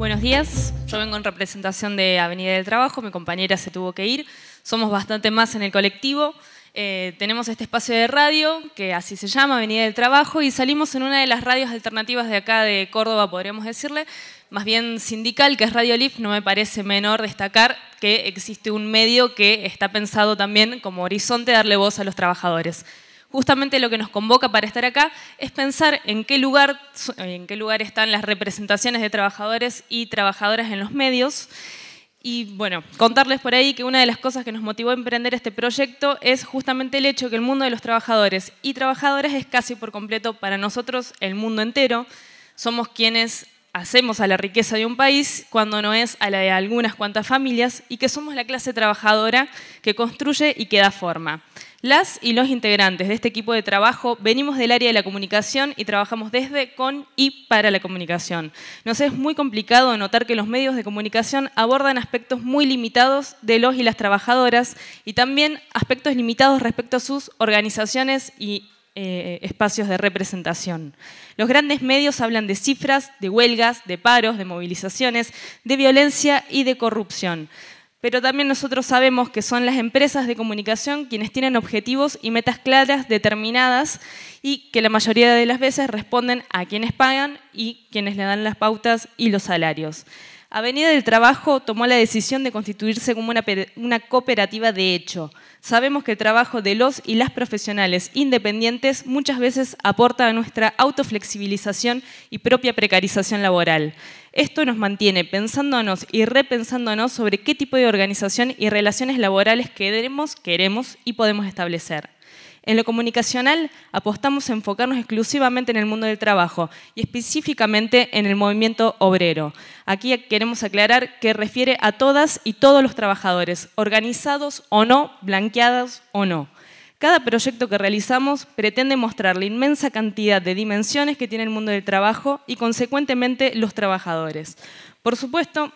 Buenos días, yo vengo en representación de Avenida del Trabajo, mi compañera se tuvo que ir, somos bastante más en el colectivo, eh, tenemos este espacio de radio, que así se llama, Avenida del Trabajo, y salimos en una de las radios alternativas de acá de Córdoba, podríamos decirle, más bien sindical, que es Radio Lif, no me parece menor destacar que existe un medio que está pensado también como horizonte darle voz a los trabajadores justamente lo que nos convoca para estar acá es pensar en qué lugar, en qué están las representaciones de trabajadores y trabajadoras en los medios. Y bueno, contarles por ahí que una de las cosas que nos motivó a emprender este proyecto es justamente el hecho que el mundo de los trabajadores y trabajadoras es casi por completo para nosotros el mundo entero. Somos quienes hacemos a la riqueza de un país cuando no es a la de algunas cuantas familias y que somos la clase trabajadora que construye y que da forma. Las y los integrantes de este equipo de trabajo venimos del área de la comunicación y trabajamos desde, con y para la comunicación. Nos es muy complicado notar que los medios de comunicación abordan aspectos muy limitados de los y las trabajadoras y también aspectos limitados respecto a sus organizaciones y eh, espacios de representación. Los grandes medios hablan de cifras, de huelgas, de paros, de movilizaciones, de violencia y de corrupción. Pero también nosotros sabemos que son las empresas de comunicación quienes tienen objetivos y metas claras, determinadas, y que la mayoría de las veces responden a quienes pagan y quienes le dan las pautas y los salarios. Avenida del trabajo tomó la decisión de constituirse como una, una, cooperativa de hecho. Sabemos que el trabajo de los y las profesionales independientes muchas veces aporta a nuestra autoflexibilización y propia precarización laboral. Esto nos mantiene pensándonos y repensándonos sobre qué tipo de organización y relaciones laborales queremos, queremos y podemos establecer. En lo comunicacional apostamos a enfocarnos exclusivamente en el mundo del trabajo y específicamente en el movimiento obrero. Aquí queremos aclarar que refiere a todas y todos los trabajadores, organizados o no, blanqueados o no. Cada proyecto que realizamos pretende mostrar la inmensa cantidad de dimensiones que tiene el mundo del trabajo y, consecuentemente, los trabajadores. Por supuesto,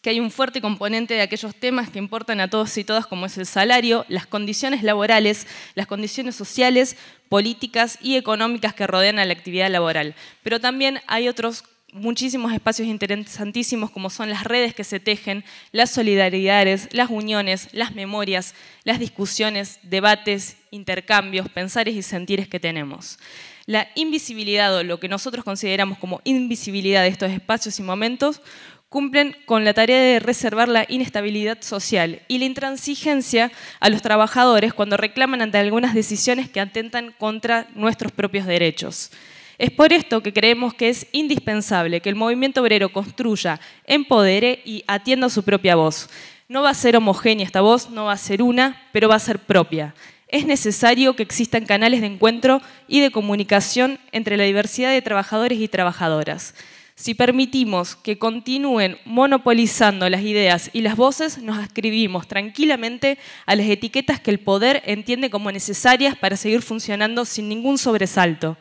que hay un fuerte componente de aquellos temas que importan a todos y todas, como es el salario, las condiciones laborales, las condiciones sociales, políticas y económicas que rodean a la actividad laboral. Pero también hay otros muchísimos espacios interesantísimos como son las redes que se tejen, las solidaridades, las uniones, las memorias, las discusiones, debates, intercambios, pensares y sentires que tenemos la invisibilidad o lo que nosotros consideramos como invisibilidad de estos espacios y momentos cumplen con la tarea de reservar la inestabilidad social y la intransigencia a los trabajadores cuando reclaman ante algunas decisiones que atentan contra nuestros propios derechos. Es por esto que creemos que es indispensable que el movimiento obrero construya, empodere y atienda su propia voz. No va a ser homogénea esta voz, no va a ser una, pero va a ser propia. Es necesario que existan canales de encuentro y de comunicación entre la diversidad de trabajadores y trabajadoras. Si permitimos que continúen monopolizando las ideas y las voces, nos ascribimos tranquilamente a las etiquetas que el poder entiende como necesarias para seguir funcionando sin ningún sobresalto.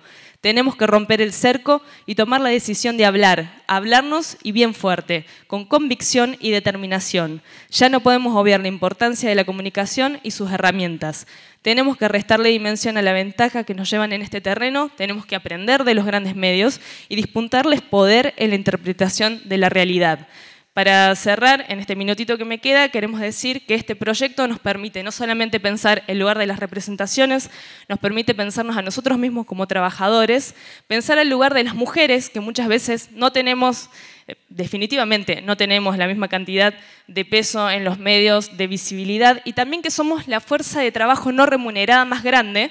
Tenemos que romper el cerco y tomar la decisión de hablar, hablarnos y bien fuerte, con convicción y determinación. Ya no podemos obviar la importancia de la comunicación y sus herramientas. Tenemos que restarle dimensión a la ventaja que nos llevan en este terreno, tenemos que aprender de los grandes medios y disputarles poder en la interpretación de la realidad. Para cerrar, en este minutito que me queda, queremos decir que este proyecto nos permite no solamente pensar el lugar de las representaciones, nos permite pensarnos a nosotros mismos como trabajadores, pensar el lugar de las mujeres, que muchas veces no tenemos, eh, definitivamente no tenemos la misma cantidad de peso en los medios, de visibilidad, y también que somos la fuerza de trabajo no remunerada más grande,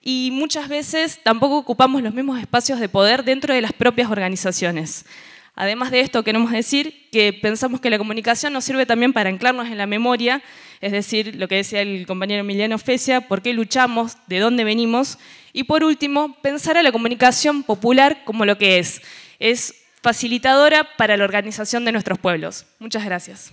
y muchas veces tampoco ocupamos los mismos espacios de poder dentro de las propias organizaciones. Además de esto, queremos decir que pensamos que la comunicación nos sirve también para anclarnos en la memoria, es decir, lo que decía el compañero Emiliano Fecia, por qué luchamos, de dónde venimos. Y por último, pensar a la comunicación popular como lo que es. Es facilitadora para la organización de nuestros pueblos. Muchas gracias.